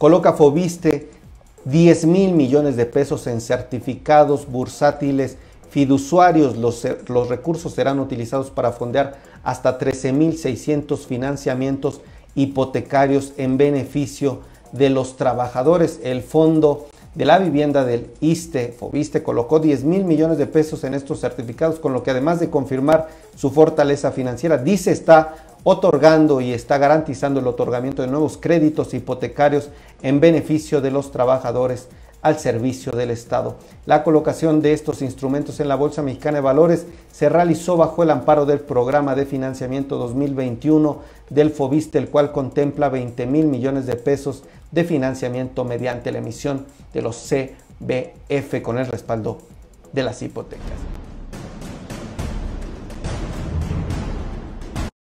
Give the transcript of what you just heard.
Coloca Fobiste 10 mil millones de pesos en certificados bursátiles fiduciarios. Los, recursos serán utilizados para fondear hasta mil 13.600 financiamientos hipotecarios en beneficio de los trabajadores. El fondo de la vivienda del ISTE, FOBISTE, colocó 10 mil millones de pesos en estos certificados, con lo que además de confirmar su fortaleza financiera, dice está otorgando y está garantizando el otorgamiento de nuevos créditos hipotecarios en beneficio de los trabajadores al servicio del Estado. La colocación de estos instrumentos en la Bolsa Mexicana de Valores se realizó bajo el amparo del Programa de Financiamiento 2021 del FOBISTE, el cual contempla 20 mil millones de pesos de financiamiento mediante la emisión de los CBF con el respaldo de las hipotecas.